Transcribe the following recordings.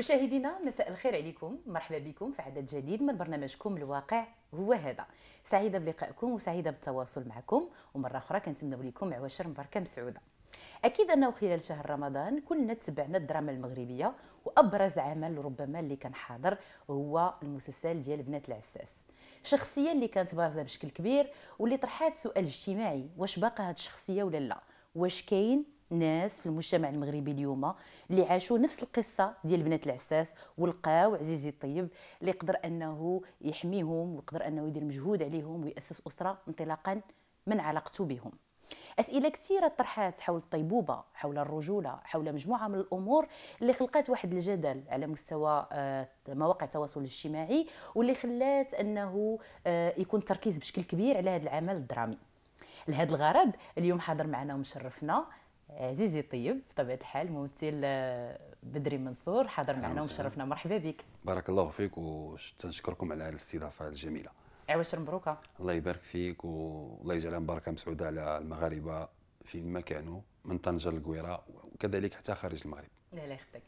مشاهدينا مساء الخير عليكم مرحبا بكم في عدد جديد من برنامجكم الواقع هو هذا سعيده بلقائكم وسعيده بالتواصل معكم ومره اخرى كنتمنوا لكم عواشر مباركه مسعوده اكيد انه خلال شهر رمضان كلنا تبعنا الدراما المغربيه وابرز عمل ربما اللي كان حاضر هو المسلسل ديال بنات العساس شخصيه اللي كانت بارزه بشكل كبير واللي طرحات سؤال اجتماعي واش باقا هاد الشخصيه ولا لا واش كاين ناس في المجتمع المغربي اليوم اللي عاشوا نفس القصه ديال بنات العساس ولقاو عزيزي الطيب اللي قدر انه يحميهم ويقدر انه يدير مجهود عليهم وياسس اسره انطلاقا من علاقته بهم اسئله كثيره طرحات حول الطيبوبه حول الرجوله حول مجموعه من الامور اللي خلقت واحد الجدل على مستوى آه، مواقع التواصل الاجتماعي واللي خلات انه آه، يكون التركيز بشكل كبير على هذا العمل الدرامي لهذا الغرض اليوم حاضر معنا ومشرفنا عزيزي طيب بطبيعه الحال ممثل آه، بدري منصور حاضر معنا ومشرفنا مرحبا بك بارك الله فيك وتنشكركم على هذه الاستضافه الجميله عواشر مبروكه الله يبارك فيك والله يجعلها مباركه مسعوده على المغاربه في كانوا من طنجه للقويره وكذلك حتى خارج المغرب لا لا يخطيك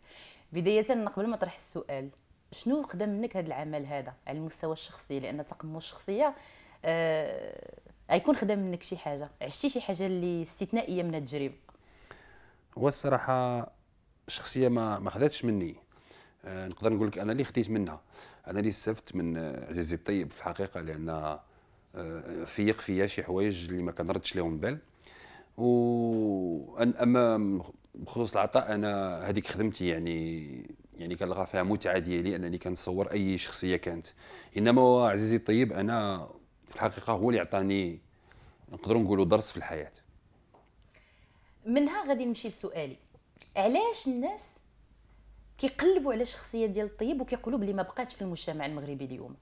بدايه قبل ما اطرح السؤال شنو خدم منك هذا العمل هذا على المستوى الشخصي لان التقمص الشخصيه آه... غيكون خدم منك شي حاجه عشتي شي حاجه اللي استثنائيه من التجربه هو الصراحة شخصيه ما ما خذتش مني آه، نقدر نقول لك انا اللي خديت منها انا اللي استفدت من عزيزي الطيب في الحقيقه لان آه، فيق فيا شي حوايج اللي ما كنردش لهم بال و اما بخصوص العطاء انا هذيك خدمتي يعني يعني كنلقى فيها متعه ديالي انني كنصور اي شخصيه كانت انما عزيزي الطيب انا في الحقيقه هو اللي عطاني نقدروا نقولوا درس في الحياه منها غادي نمشي لسؤالي علاش الناس كيقلبوا على الشخصيه ديال الطيب وكيقولوا بلي ما بقاتش في المجتمع المغربي اليوم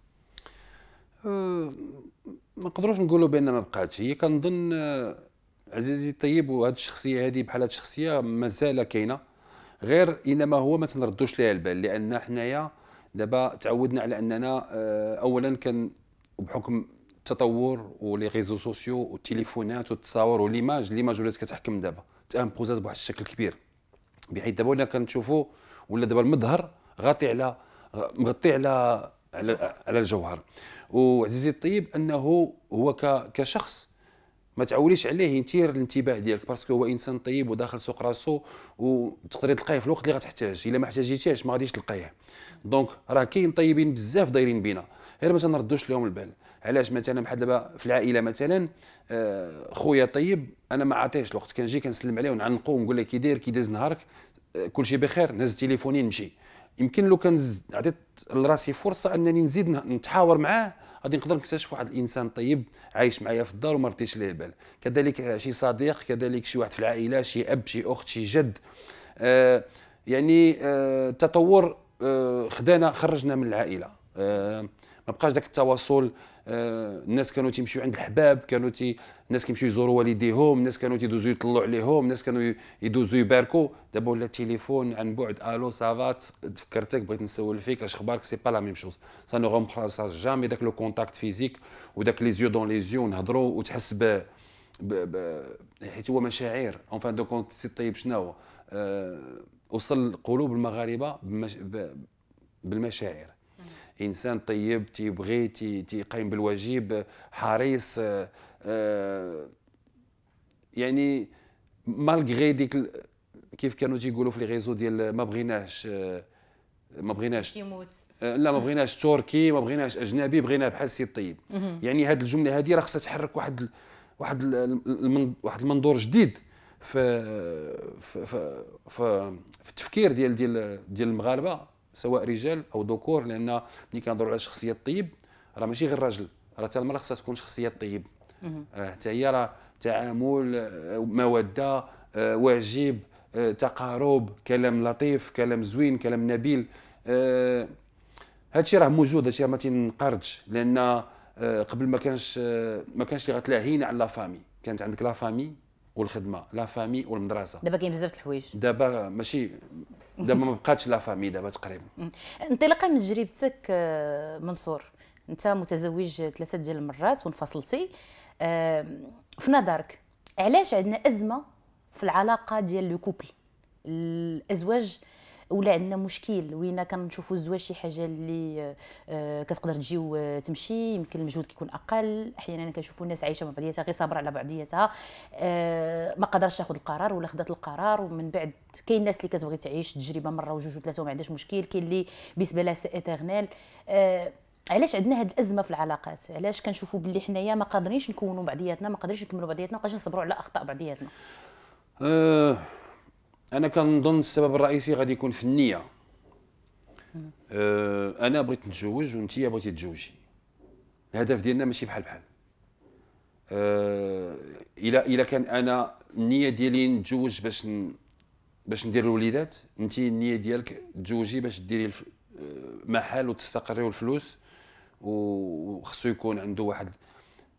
أه ما نقدروش نقولوا بان ما بقاتش هي كنظن أه، عزيزي الطيب وهاد الشخصيه هذه بحال هاد الشخصيه مازال كاينه غير انما هو ما تنردوش ليها البال لان حنايا دابا تعودنا على اننا أه، اولا كان بحكم التطور ولي ريزو سوسيو والتليفونات والتصاور وليماج ليماج ولات كتحكم دابا تامبوزات بواحد الشكل كبير بحيث دابا ولا كنشوفوا ولا دابا المظهر غاطي على مغطي على على على الجوهر وعزيزي الطيب انه هو كشخص ما تعوليش عليه يثير الانتباه ديالك باسكو هو انسان طيب وداخل سوق راسو وتقدري تلقاه في الوقت اللي غتحتاج الا ما احتاجيتيهش ما غاديش تلقايه دونك راه كاين طيبين بزاف دايرين بينا غير ما تنردوش لهم البال علاش مثلا بحال دابا في العائله مثلا آه، خويا طيب انا ما عطيهش الوقت كنجي كنسلم عليه ونعنقو ونقول له كي داير كي داز نهارك آه، كلشي بخير نهز تليفوني نمشي يمكن لو كان عطيت لراسي فرصه انني نزيد نتحاور معاه غادي نقدر نكتشف واحد الانسان طيب عايش معايا في الدار وما رديتش ليه البال كذلك آه، شي صديق كذلك شي واحد في العائله شي اب شي اخت شي جد يعني التطور خدانا خرجنا من العائله ما بقاش ذاك التواصل آه، الناس كانوا تيمشيو عند الحباب كانوا تي الناس كيمشيو يزوروا والديهم الناس كانوا تيدوزو يطلعوا عليهم الناس كانوا يدوزو يباركوا دابا ولا التليفون عن بعد الو سافا تفكرتك بغيت نسول فيك اش اخبارك سي با لا ميم شوز سا نو رومبلاس جامي داك لو كونتاكت فيزيك وداك لي زيو دون لي زيو نهضروا وتحس ب حيت هو مشاعر اون فان دو كونت سي طيب شنو هو آه، وصل قلوب المغاربه بالمشاعر انسان طيب تيبغي تيقيم بالواجب حريص آه، آه، يعني مالغري ديك كيف كانوا تيقولوا في لي ريزو ديال ما بغيناش آه، ما بغيناش يموت لا ما بغيناش تركي ما بغيناش اجنبي بغينا بحال السيد طيب يعني هذه هاد الجمله هذه راه خصها تحرك واحد واحد واحد المنظور جديد في في في, في التفكير ديال ديال ديال المغاربه سواء رجال او ذكور لان ملي كنهضروا على الشخصيه الطيب راه ماشي غير الراجل راه حتى المراه خصها تكون شخصيه طيب حتى هي راه تعامل آه، موده آه، واجب تقارب كلام لطيف كلام زوين كلام نبيل هادشي راه موجود هادشي ما تنقرضش لان قبل ما كانش ما كانش اللي غتلاهينا على لا فامي كانت عندك لا فامي والخدمه لا فامي والمدرسه دابا كاين بزاف الحوايج دابا ماشي دابا ما بقاتش لا فامي دابا تقريبا انطلاقا من تجربتك آه، منصور انت متزوج ثلاثه ديال المرات وانفصلتي آه، في نظرك علاش عندنا ازمه في العلاقه ديال لو كوبل الازواج ولا عندنا مشكل وين كنشوفوا الزواج شي حاجه اللي آه، آه، كتقدر تجي وتمشي آه، يمكن المجهود كيكون اقل احيانا كنشوفوا الناس عايشه مع بعضياتها غير صابره على بعضياتها ما قدرش تاخذ القرار ولا خدات القرار ومن بعد كاين الناس اللي كتبغي تعيش تجربه مره وجوج وثلاثه وما عندهاش مشكل كاين اللي بالنسبه لها اترنال علاش عندنا هاد الازمه في العلاقات علاش كنشوفوا باللي حنايا ما قادرينش نكونوا بعضياتنا ما قادرينش نكملوا بعضياتنا ما نصبروا على اخطاء بعضياتنا انا كنظن السبب الرئيسي غادي يكون في النيه أه انا بغيت نتزوج وانت بغيتي تتزوجي الهدف ديالنا ماشي بحال بحال أه الى كان انا النيه ديالي نتزوج باش ن... باش ندير الوليدات انت النيه ديالك تزوجي باش ديري الف... أه، محل وتستقري والفلوس وخصو يكون عنده واحد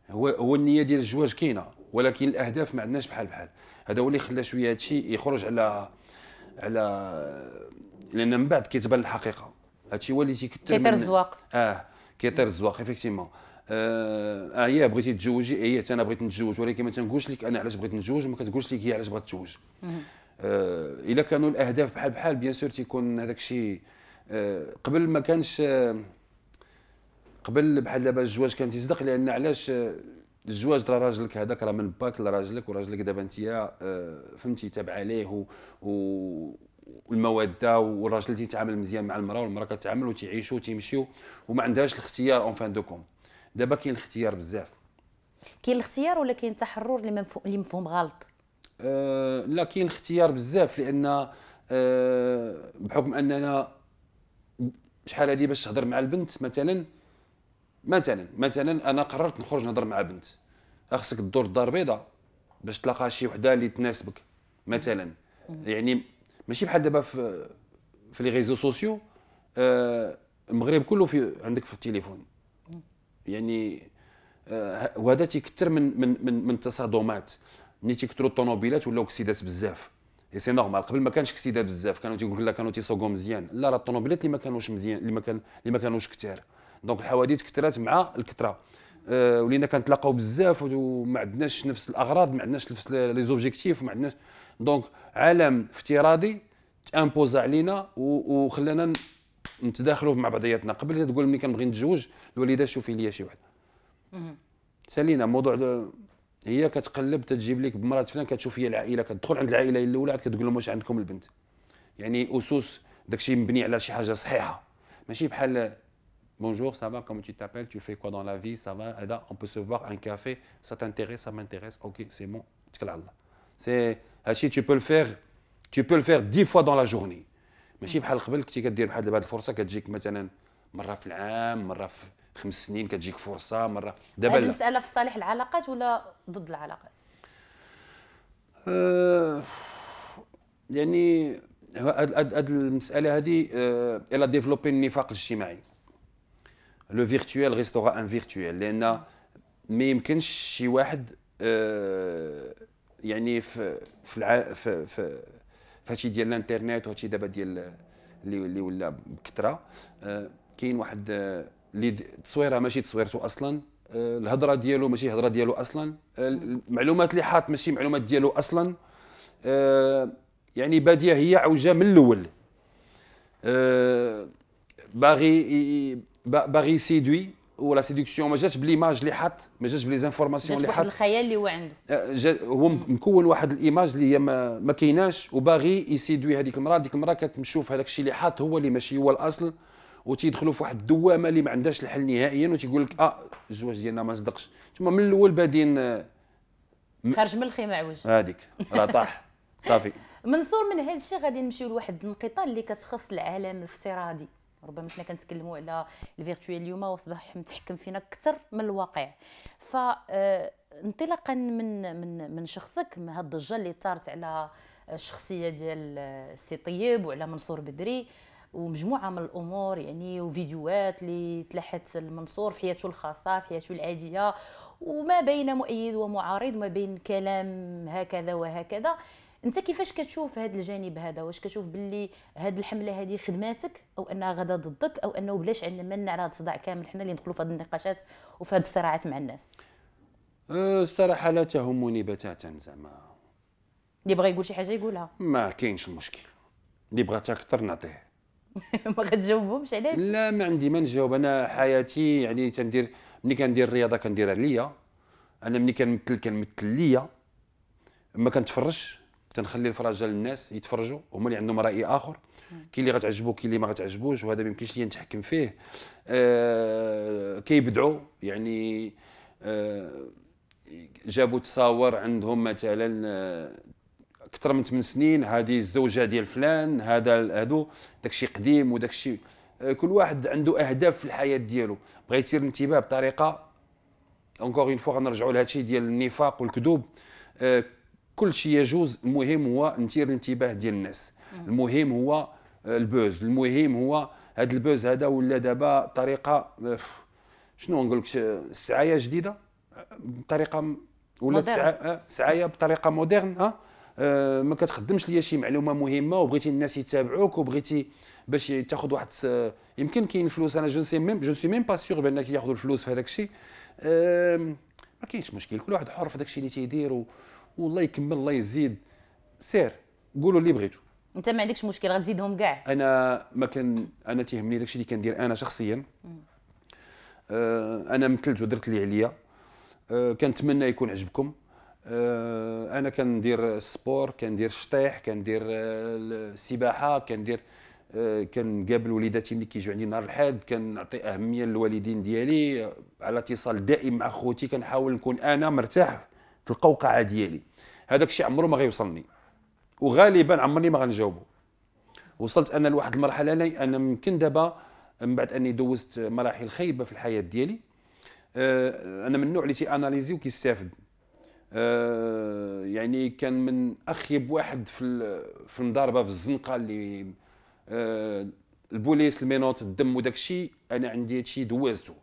هو هو النيه ديال الزواج كاينه ولكن الاهداف ما عندناش بحال بحال هذا هو اللي خلى شويه هذا الشيء يخرج على على لان من بعد كيتبان الحقيقه هذا الشيء هو اللي تيكثر كيطير الزواق اه كيطير الزواق افيكتيمون اه هي آه، بغيتي تزوجي آه، هي انا بغيت نتزوج ولكن ما تنقولش لك انا علاش بغيت نتزوج وما كتقولش لك هي علاش بغات تتزوج آه كانوا الاهداف بحال بحال بيان سور تيكون هذاك الشيء آه قبل ما كانش آه قبل بحال دابا الزواج كان تيصدق لان علاش آه، الزواج راه راجلك هذاك راه من باك لراجلك وراجلك دابا انت آه، فهمتي تابع عليه والموده والراجل تيتعامل مزيان مع المراه والمراه كتعامل وتيعيشوا وتيمشيو وما عندهاش الاختيار اون فان دو كوم دابا كاين الاختيار بزاف كاين الاختيار ولا كاين التحرر اللي اللي مفهوم غلط أه لا كاين اختيار بزاف لان أه بحكم اننا شحال هذه باش تهضر مع البنت مثلا مثلا مثلا انا قررت نخرج نهضر مع بنت خاصك تدور الدار البيضاء باش تلاقى شي وحده اللي تناسبك مثلا يعني ماشي بحال دابا في في لي ريزو سوسيو آه، المغرب كله في عندك في التليفون يعني آه، وهذا تيكثر من من من, من التصادمات ملي تيكثروا الطوموبيلات ولاو كسيدات بزاف اي سي نورمال قبل ما كانش كسيده بزاف كانوا تيقول لك كانوا تيسوقوا مزيان لا راه الطوموبيلات اللي ما كانوش مزيان اللي ما كان اللي ما كانوش كثار دونك الحوادث كثرات مع الكثره أه ولينا كنتلاقاو بزاف وما عندناش نفس الاغراض ما عندناش نفس لي زوبجيكتيف ما عندناش دونك عالم افتراضي تامبوز علينا وخلانا نتداخلوا مع بعضياتنا قبل تقول ملي كنبغي نتزوج الوالده شوفي لي شي وحده سالينا موضوع هي كتقلب تتجيب لك بمرات فلان كتشوف هي العائله كتدخل عند العائله الاولى عاد كتقول لهم واش عندكم البنت يعني اسس داكشي مبني على شي حاجه صحيحه ماشي بحال Bonjour, ça va, comment tu t'appelles, tu fais quoi dans la vie, ça va, là, eh on peut se voir un café, ça t'intéresse, ça m'intéresse, ok, c'est bon. C'est, tu peux le faire, tu peux le faire dix fois dans la journée. ماشي بحال قبل كنتي كدير بحال دابا هاد الفرصه كتجيك مثلا مره في العام مره في خمس سنين كتجيك فرصه مره دابا هذه المساله في صالح العلاقات ولا ضد العلاقات أه يعني هاد المساله هذه الا ديفلوبي النفاق الاجتماعي لو فيرتوال ريستورا ان فيرتوال لان ما يمكنش شي واحد آه، يعني في في الع... في في هادشي ديال الانترنيت وهادشي دابا ديال اللي اللي ولا بكثره آه، كاين واحد آه، اللي آه تصويره ماشي تصويرته اصلا الهضره ديالو ماشي هضره ديالو اصلا المعلومات اللي حاط ماشي معلومات ديالو اصلا يعني باديه هي عوجه من الاول باغي باغي يسيدوي ولا سيدكسيون ما جاتش بليماج اللي حط ما جاتش بليزانفورماسيون اللي حط الخيال اللي هو عنده أه، هو مكون واحد الايماج اللي هي ما, ما كايناش وباغي يسيدوي هذيك المراه هذيك المراه كتشوف هذاك الشيء اللي حط هو اللي ماشي هو الاصل وتيدخلوا في واحد الدوامه اللي ما عندهاش الحل نهائيا وتيقول لك اه الزواج ديالنا ما صدقش ثم من الاول بادين أه، م... خرج من الخيمه عوج هذيك راه طاح صافي منصور من هذا الشيء غادي نمشيو لواحد الانقطاع اللي كتخص العالم الافتراضي ربما حنا كنتكلموا على الفيرتوال اليوم واصبح متحكم فينا اكثر من الواقع ف آه، انطلاقا من من من شخصك من هاد الضجه اللي طارت على الشخصيه ديال السي طيب وعلى منصور بدري ومجموعه من الامور يعني وفيديوهات اللي تلاحت المنصور في حياته الخاصه في حياته العاديه وما بين مؤيد ومعارض وما بين كلام هكذا وهكذا انت كيفاش كتشوف هذا الجانب هذا واش كتشوف باللي هاد الحمله هذه خدماتك او انها غدا ضدك او انه بلاش عندنا على هذا صداع كامل حنا اللي ندخلوا في هذه النقاشات وفي هذه الصراعات مع الناس أه، الصراحه لا تهمني بتاتا زعما اللي بغى يقول شي حاجه يقولها ما كاينش المشكل اللي بغاتها اكثر نعطيه ما غتجاوبهمش علاش لا ما عندي ما نجاوب انا حياتي يعني تندير ملي كندير الرياضه كنديرها ليا انا ملي كنمثل كنمثل ليا ما كنتفرجش تنخلي الفرجه للناس يتفرجوا هما اللي عندهم راي اخر كاين اللي غتعجبو كاين اللي ما غتعجبوش وهذا ما يمكنش ليا نتحكم فيه آه كيبدعوا يعني آه جابوا تصاور عندهم مثلا آه، اكثر من 8 سنين هذه الزوجه ديال فلان هذا هادو داكشي قديم وداكشي آه، كل واحد عنده اهداف في الحياه ديالو بغى يثير الانتباه بطريقه اونكور اون فوا غنرجعوا لهادشي ديال النفاق والكذوب آه كل شيء يجوز المهم هو نثير الانتباه ديال الناس المهم هو آه، البوز المهم هو هذا البوز هذا ولا دابا طريقه آه، شنو نقول لك سعايه جديده بطريقه ولا آه، سعايه بطريقه موديرن ها أه ما كتقدمش ليا شي معلومه مهمه وبغيتي الناس يتابعوك وبغيتي باش تاخذ واحد يمكن كاين فلوس انا جو سي ميم جو سي ميم با سيغ بانك ياخذوا الفلوس في هذاك الشيء ما كاينش مشكل كل واحد حر في داك الشيء اللي تيدير والله يكمل الله يزيد سير قولوا اللي بغيتوا انت ما عندكش مشكل غتزيدهم كاع انا ما كان انا تيهمني داكشي اللي كندير انا شخصيا آه انا مثلت ودرت اللي عليا آه كنتمنى يكون عجبكم آه انا كندير السبور كندير الشطيح كندير آه، السباحه كندير آه، كنقابل وليداتي ملي كيجيو عندي نهار الاحد كنعطي اهميه للوالدين ديالي على اتصال دائم مع خوتي كنحاول نكون انا مرتاح في القوقعه ديالي هذاك الشيء عمره ما غيوصلني وغالبا عمرني ما غنجاوبه وصلت انا لواحد المرحله انا انا يمكن دابا من بعد اني دوزت مراحل خايبه في الحياه ديالي آه، انا من النوع اللي تي اناليزي وكيستافد آه، يعني كان من اخيب واحد في في المضاربه في الزنقه اللي آه، البوليس المينوت الدم وداك الشيء انا عندي هادشي دوازته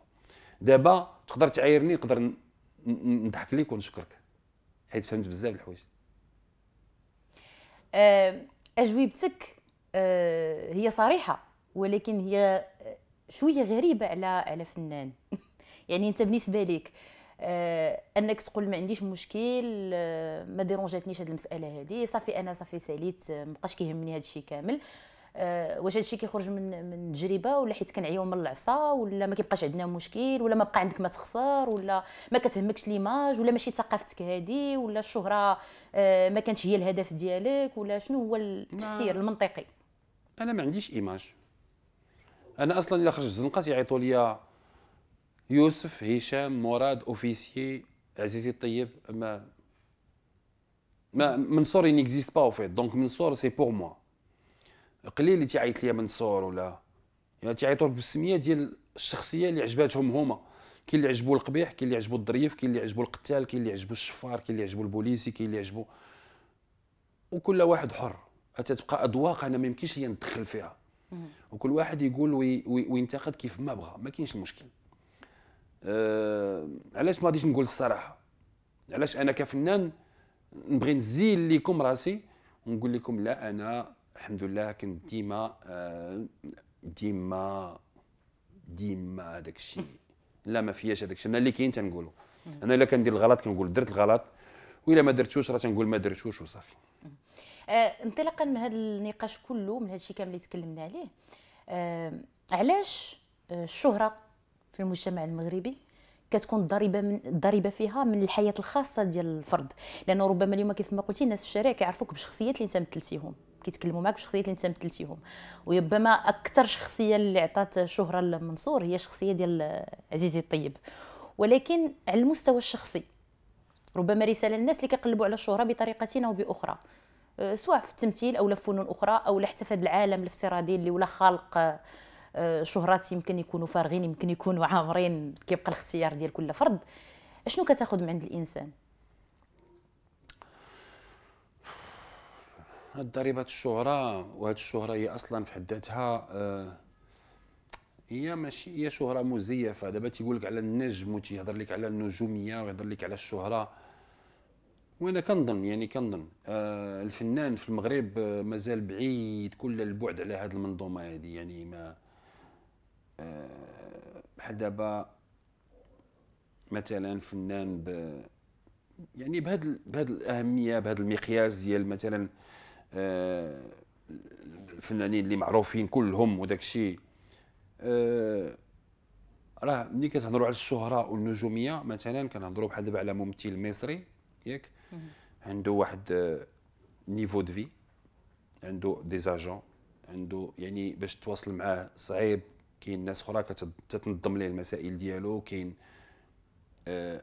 دابا تقدر تعايرني نقدر نضحك ليك ونشكرك حيت فهمت بزاف الحوايج أه، اجوبتك أه، هي صريحه ولكن هي شويه غريبه على على فنان يعني انت بالنسبه لك أه، انك تقول ما عنديش مشكل ما ديرونجاتنيش هذه المساله هذه صافي انا صافي ساليت مابقاش كيهمني هذا الشيء كامل آه، واش هادشي كيخرج من من تجربه ولا حيت كنعيو من العصا ولا ما كيبقاش عندنا مشكل ولا ما بقى عندك ما تخسر ولا ما كتهمكش ليماج ولا ماشي ثقافتك هادي ولا الشهره آه، ما كانتش هي الهدف ديالك ولا شنو هو التفسير المنطقي انا ما عنديش ايماج انا اصلا الا خرجت الزنقه تيعيطوا لي يوسف هشام مراد اوفيسيي عزيزي الطيب ما ما منصور نيكزيست با او فيت دونك منصور سي بور موا قليل اللي تيعيط ليا من صور ولا يعني تيعيطوا لك بالسميه ديال الشخصيه اللي عجباتهم هما كاين اللي عجبو القبيح كاين اللي عجبو الظريف كاين اللي عجبو القتال كاين اللي عجبو الشفار كاين اللي عجبو البوليسي كاين اللي عجبو وكل واحد حر تتبقى اذواق انا ما يمكنش ليا ندخل فيها وكل واحد يقول وي وي وينتقد كيف ما بغى ما كاينش المشكل أه علاش ما غاديش نقول الصراحه علاش انا كفنان نبغي نزيل لكم راسي ونقول لكم لا انا الحمد لله كنت آه، ديما ديما ديما هذاك الشيء لا ما فياش هذاك الشيء انا اللي كاين تنقولو انا الا كندير الغلط كنقول درت الغلط والا ما درتوش راه تنقول ما درتوش وصافي آه، انطلاقا من هذا النقاش كله من هذا الشيء كامل اللي تكلمنا عليه آه، علاش الشهره في المجتمع المغربي كتكون الضريبه من الضريبه فيها من الحياه الخاصه ديال الفرد لانه ربما اليوم كيف ما قلتي الناس في الشارع كيعرفوك بشخصيات اللي انت مثلتيهم كيتكلموا معك بشخصيات اللي انت مثلتيهم وربما اكثر شخصيه اللي عطات شهره لمنصور هي الشخصيه ديال عزيزي الطيب ولكن على المستوى الشخصي ربما رساله للناس اللي كيقلبوا على الشهره بطريقه او باخرى أه، سواء في التمثيل او في فنون اخرى او حتى في هذا العالم الافتراضي اللي ولا خالق آه، شهرات يمكن يكونوا فارغين يمكن يكونوا عامرين كيبقى الاختيار ديال كل فرد شنو كتاخذ من عند الانسان هاد ضريبه الشهره وهاد الشهره هي اصلا في حد ذاتها آه، هي ماشي هي شهره مزيفه دابا تيقول لك على النجم وتيهضر لك على النجوميه ويهضر لك على الشهره وانا كنظن يعني كنظن آه الفنان في المغرب آه مازال بعيد كل البعد على هذه المنظومه هذه يعني ما بحال دابا مثلا فنان ب يعني بهاد بهذا الاهميه بهذا المقياس ديال مثلا آه، الفنانين اللي معروفين كلهم وداك الشيء آه، راه ملي كتهضروا على الشهره والنجوميه مثلا كنهضروا بحال دابا على ممثل مصري ياك عنده واحد آه، نيفو دو في عنده ديزاجون عنده يعني باش تواصل معاه صعيب كاين ناس اخرى كتنظم ليه المسائل ديالو كاين آه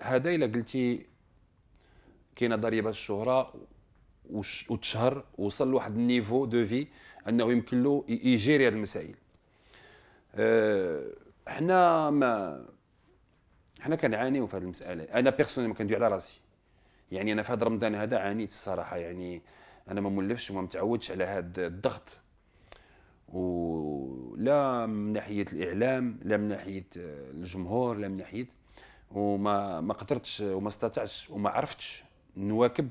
هذا الا قلتي كاينه ضريبه الشهره وتشهر وصل لواحد النيفو دو في انه يمكن له يجيري هذه المسائل أه حنا ما حنا كنعانيو في هذه المساله انا بيرسونيل ما كندوي على راسي يعني انا في هذا رمضان هذا عانيت الصراحه يعني انا ما مولفش وما متعودش على هذا الضغط ولا من ناحيه الاعلام لا من ناحيه آه، الجمهور لا من ناحيه وما ما قدرتش وما استطعتش وما عرفتش نواكب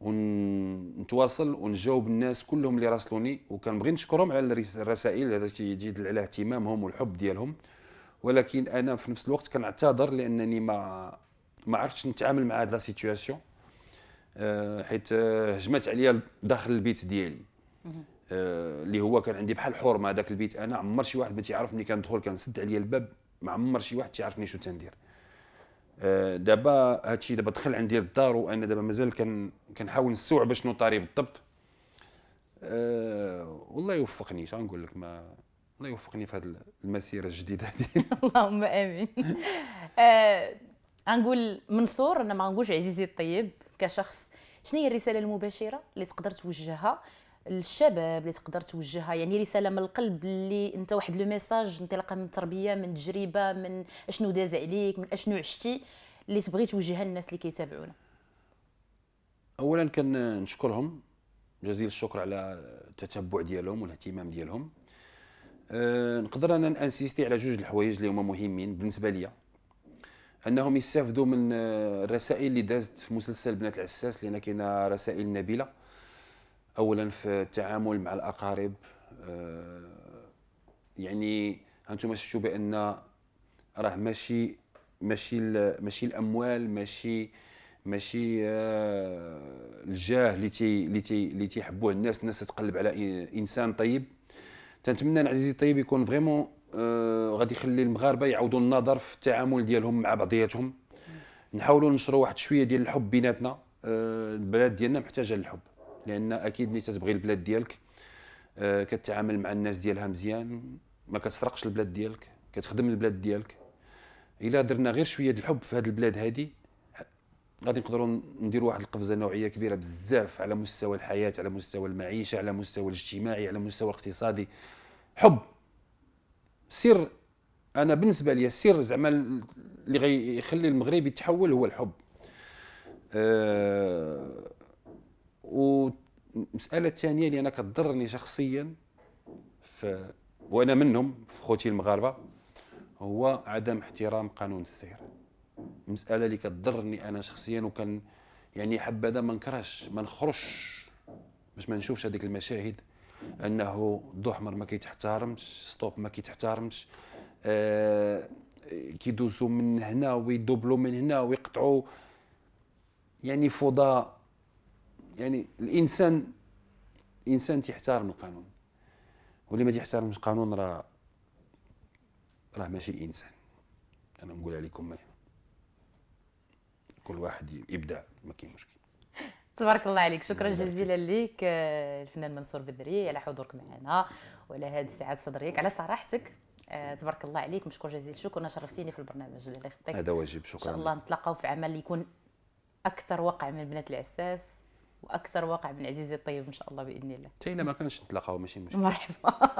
ونتواصل ونجاوب الناس كلهم اللي راسلوني وكنبغي نشكرهم على الرسائل هذا يزيد على اهتمامهم والحب ديالهم ولكن انا في نفس الوقت كنعتذر لانني ما ما عرفتش نتعامل مع هاد لا سيتوياسيون آه، حيت آه، هجمات عليا داخل البيت ديالي آه، اللي هو كان عندي بحال حرمه هذاك البيت انا عمر شي واحد ما تيعرفني كندخل كنسد عليا الباب ما عمر شي واحد تيعرفني شنو تندير آه، دابا هادشي دابا دخل عندي للدار وانا دابا مازال كنحاول نستوعب شنو طاري بالضبط أه والله يوفقني شنو نقول لك ما الله يوفقني في هذه المسيره الجديده هذه اللهم امين أه غنقول منصور انا ما غنقولش عزيزي الطيب كشخص شنو هي الرساله المباشره اللي تقدر توجهها للشباب اللي تقدر توجهها يعني رساله من القلب اللي انت واحد لو ميساج انطلاقا من التربيه من تجربه من اشنو داز عليك من اشنو عشتي اللي تبغي توجهها للناس اللي كيتابعونا اولا كنشكرهم جزيل الشكر على التتبع ديالهم والاهتمام ديالهم أه نقدر انا نانسيستي على جوج الحوايج اللي هما مهمين بالنسبه ليا انهم يستافدوا من الرسائل اللي دازت في مسلسل بنات العساس لان كاينه رسائل نبيله اولا في التعامل مع الاقارب آه، يعني هانتوما شفتوا بان راه ماشي ماشي ماشي الاموال ماشي ماشي آه، الجاه اللي تي اللي تي اللي تيحبوه الناس الناس تتقلب على انسان طيب تنتمنى عزيزي الطيب يكون فريمون آه، غادي يخلي المغاربه يعودوا النظر في التعامل ديالهم مع بعضياتهم نحاولوا نشروا واحد شويه ديال الحب بيناتنا البلاد ديالنا محتاجه للحب لان اكيد ملي تتبغي البلاد ديالك آه، كتعامل مع الناس ديالها مزيان ما كتسرقش البلاد ديالك كتخدم البلاد ديالك الا درنا غير شويه الحب في هذه البلاد هذه غادي نقدروا نديروا واحد القفزه نوعيه كبيره بزاف على مستوى الحياه على مستوى المعيشه على مستوى الاجتماعي على مستوى الاقتصادي حب سر انا بالنسبه لي السر زعما اللي غيخلي المغرب يتحول هو الحب أه ومسألة الثانيه اللي انا كضرني شخصيا ف وانا منهم في خوتي المغاربه هو عدم احترام قانون السير المساله اللي كضرني انا شخصيا وكان يعني حبذا ما نكرهش ما نخرجش باش ما نشوفش هذيك المشاهد انه احمر ما كيتحترمش ستوب ما كيتحترمش آه كيدوزوا من هنا ويدوبلوا من هنا ويقطعوا يعني فوضى يعني الانسان الانسان تيحترم القانون واللي ما تيحترمش القانون راه راه ماشي انسان انا نقول عليكم ما كل واحد يبدع ما كاين مشكل تبارك الله عليك شكرا جزيلا لك آه، الفنان منصور بدري على حضورك معنا وعلى هذه السعاده صدريك على صراحتك آه، تبارك الله عليك مشكور جزيل الشكر انا شرفتيني في البرنامج هذا واجب شكرا ان شاء الله نتلاقاو في عمل يكون اكثر وقع من بنات العساس واكثر واقع من عزيزي الطيب ان شاء الله باذن الله حتى ما كانش نتلاقاو ماشي مشكل مرحبا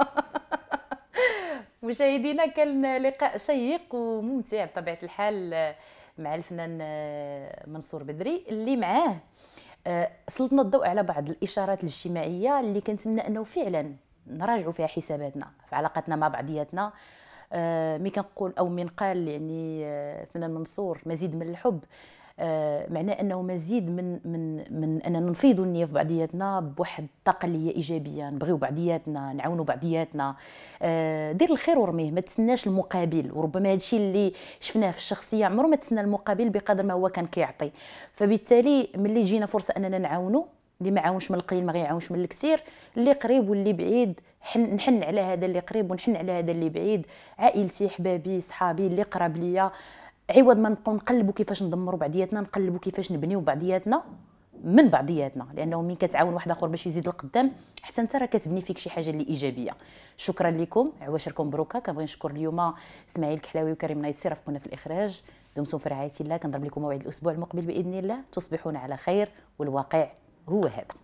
مشاهدينا كان لقاء شيق وممتع بطبيعه الحال آه، مع الفنان آه، منصور بدري اللي معاه آه، سلطنا الضوء على بعض الاشارات الاجتماعيه اللي كنتمنى انه فعلا نراجعوا فيها حساباتنا في علاقتنا مع بعضياتنا مي كنقول او من قال يعني فنان منصور مزيد من الحب آه، معناه انه مزيد من من من اننا نفيضوا النيه في بعضياتنا بواحد الطاقه اللي هي ايجابيه نبغيو بعضياتنا نعاونوا بعضياتنا آه، دير الخير ورميه ما تسناش المقابل وربما هذا الشيء اللي شفناه في الشخصيه عمره ما تسنى المقابل بقدر ما هو كان كيعطي فبالتالي ملي جينا فرصه اننا نعاونوا اللي ما عاونش من القليل ما غيعاونش من الكثير اللي قريب واللي بعيد حن نحن على هذا اللي قريب ونحن على هذا اللي بعيد عائلتي حبابي صحابي اللي قراب ليا عوض ما نبقاو نقلبوا كيفاش ندمروا بعضياتنا نقلبوا كيفاش نبنيو بعضياتنا من بعضياتنا لانه من كتعاون واحد اخر باش يزيد القدام حتى انت راه كتبني فيك شي حاجه اللي ايجابيه شكرا لكم عواشركم بروكا كنبغي نشكر اليوم اسماعيل الكحلاوي وكريم نايتسي رافقونا في الاخراج دمتم في رعايه الله كنضرب لكم موعد الاسبوع المقبل باذن الله تصبحون على خير والواقع هو هذا